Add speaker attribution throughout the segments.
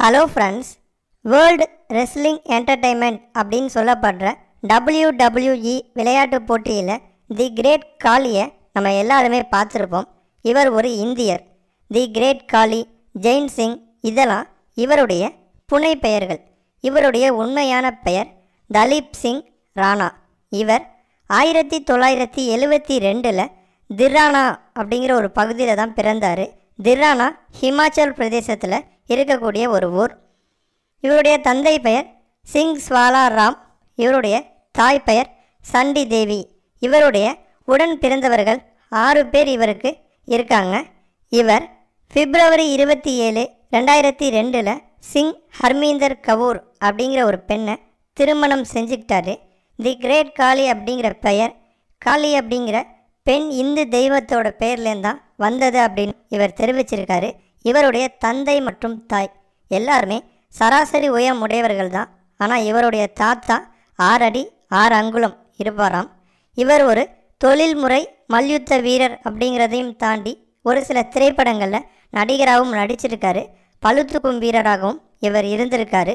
Speaker 1: hello friends world wrestling entertainment அப்படின்னு சொல்லப்படுற WWE e விளையாட்டு போட்டியில் தி கிரேட் காளியை நம்ம எல்லாருமே பார்த்துருப்போம் இவர் ஒரு இந்தியர் தி கிரேட் காளி ஜெயின் சிங் இதெல்லாம் இவருடைய புனை பெயர்கள் இவருடைய உண்மையான பெயர் தலீப் சிங் ராணா இவர் ஆயிரத்தி தொள்ளாயிரத்தி எழுவத்தி ரெண்டில் திரானா அப்படிங்கிற ஒரு பகுதியில் தான் பிறந்தார் திரானா ஹிமாச்சல் பிரதேசத்தில் இருக்கக்கூடிய ஒரு ஊர் இவருடைய தந்தை பெயர் சிங் ஸ்வாலா ராம் இவருடைய தாய் பெயர் சண்டி தேவி இவருடைய உடன் பிறந்தவர்கள் ஆறு பேர் இவருக்கு இருக்காங்க இவர் பிப்ரவரி இருபத்தி ஏழு ரெண்டாயிரத்தி ரெண்டில் சிங் ஹர்மீந்தர் கபூர் அப்படிங்கிற ஒரு பெண்ணை திருமணம் செஞ்சுக்கிட்டாரு தி கிரேட் காளி அப்படிங்கிற பெயர் காளி அப்படிங்கிற பெண் இந்து தெய்வத்தோட பேர்லேருந்து தான் வந்தது அப்படின்னு இவர் தெரிவிச்சிருக்காரு இவருடைய தந்தை மற்றும் தாய் எல்லாருமே சராசரி உயரம் உடையவர்கள் தான் ஆனால் இவருடைய தாத்தா ஆறு அடி ஆறு அங்குலம் இருப்பாராம் இவர் ஒரு தொழில்முறை மல்யுத்த வீரர் அப்படிங்கிறதையும் தாண்டி ஒரு சில திரைப்படங்களில் நடிகராகவும் நடிச்சிருக்காரு பழுத்துக்கும் வீரராகவும் இவர் இருந்திருக்காரு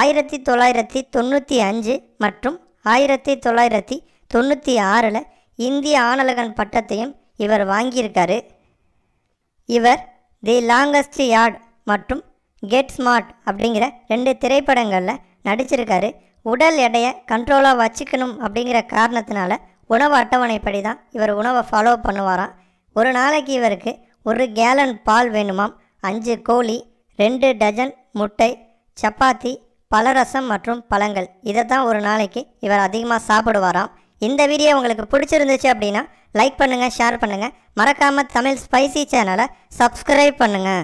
Speaker 1: ஆயிரத்தி தொள்ளாயிரத்தி தொண்ணூற்றி அஞ்சு மற்றும் ஆயிரத்தி தொள்ளாயிரத்தி தொண்ணூற்றி ஆறில் இந்திய ஆணலகன் பட்டத்தையும் இவர் வாங்கியிருக்காரு இவர் தி லாங்கஸ்ட் யார்ட் மற்றும் கெட் ஸ்மார்ட் அப்படிங்கிற ரெண்டு திரைப்படங்களில் நடிச்சிருக்காரு உடல் எடையை கண்ட்ரோலாக வச்சுக்கணும் அப்படிங்கிற காரணத்தினால உணவு அட்டவணைப்படி தான் இவர் உணவை ஃபாலோ பண்ணுவாராம் ஒரு நாளைக்கு இவருக்கு ஒரு கேலன் பால் வேணுமாம் அஞ்சு கோழி ரெண்டு டஜன் முட்டை சப்பாத்தி பலரசம் மற்றும் பழங்கள் இதை தான் ஒரு நாளைக்கு இவர் அதிகமாக சாப்பிடுவாராம் இந்த வீடியோ உங்களுக்கு பிடிச்சிருந்துச்சு அப்படின்னா லைக் பண்ணுங்கள் ஷேர் பண்ணுங்கள் மறக்காமல் தமிழ் ஸ்பைசி சேனலை சப்ஸ்கிரைப் பண்ணுங்கள்